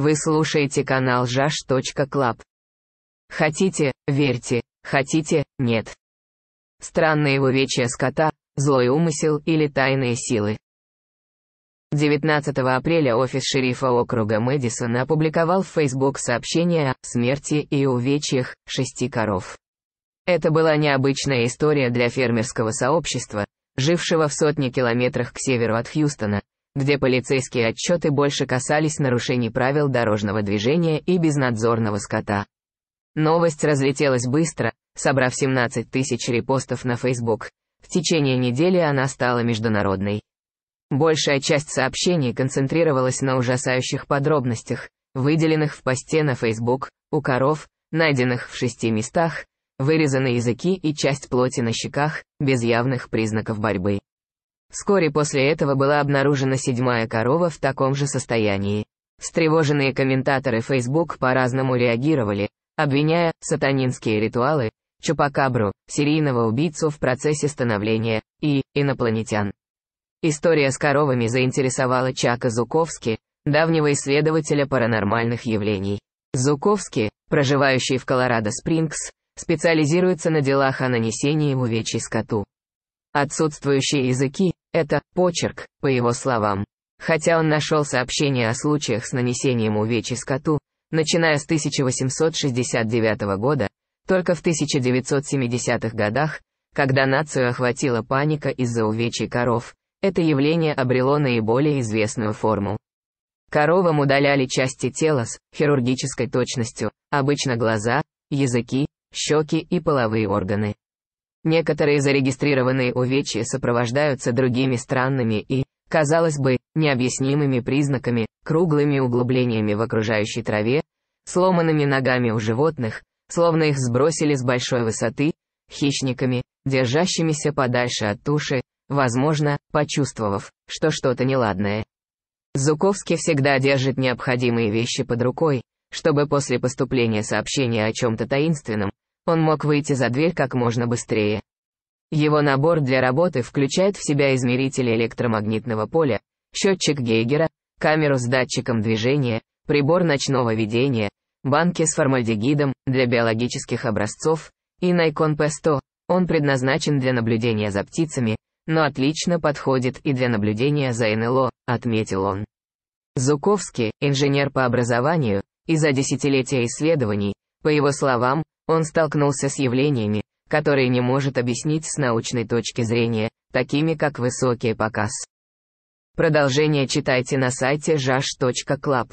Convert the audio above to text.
Вы слушаете канал ЖАШ.Клаб. Хотите, верьте, хотите, нет. Странные увечья скота, злой умысел или тайные силы. 19 апреля офис шерифа округа Мэдисона опубликовал в Facebook сообщение о смерти и увечьях шести коров. Это была необычная история для фермерского сообщества, жившего в сотне километрах к северу от Хьюстона, где полицейские отчеты больше касались нарушений правил дорожного движения и безнадзорного скота. Новость разлетелась быстро, собрав 17 тысяч репостов на Facebook. В течение недели она стала международной. Большая часть сообщений концентрировалась на ужасающих подробностях, выделенных в посте на Facebook, у коров, найденных в шести местах, вырезаны языки и часть плоти на щеках, без явных признаков борьбы. Вскоре после этого была обнаружена седьмая корова в таком же состоянии. Встревоженные комментаторы Facebook по-разному реагировали, обвиняя сатанинские ритуалы, Чупакабру, серийного убийцу в процессе становления, и инопланетян. История с коровами заинтересовала Чака Зуковски, давнего исследователя паранормальных явлений. Зуковски, проживающий в Колорадо-Спрингс, специализируется на делах о нанесении увечий скоту. Отсутствующие языки, это почерк, по его словам. Хотя он нашел сообщения о случаях с нанесением увечий скоту, начиная с 1869 года, только в 1970-х годах, когда нацию охватила паника из-за увечий коров, это явление обрело наиболее известную форму. Коровам удаляли части тела с хирургической точностью, обычно глаза, языки, щеки и половые органы. Некоторые зарегистрированные увечья сопровождаются другими странными и, казалось бы, необъяснимыми признаками, круглыми углублениями в окружающей траве, сломанными ногами у животных, словно их сбросили с большой высоты, хищниками, держащимися подальше от туши, возможно, почувствовав, что что-то неладное. Зуковский всегда держит необходимые вещи под рукой, чтобы после поступления сообщения о чем-то таинственном, он мог выйти за дверь как можно быстрее. Его набор для работы включает в себя измеритель электромагнитного поля, счетчик Гейгера, камеру с датчиком движения, прибор ночного видения, банки с формальдегидом для биологических образцов и Nikon P100. Он предназначен для наблюдения за птицами, но отлично подходит и для наблюдения за НЛО, отметил он. Зуковский, инженер по образованию, и за десятилетия исследований, по его словам, он столкнулся с явлениями, которые не может объяснить с научной точки зрения, такими как высокий показ. Продолжение читайте на сайте jash.club.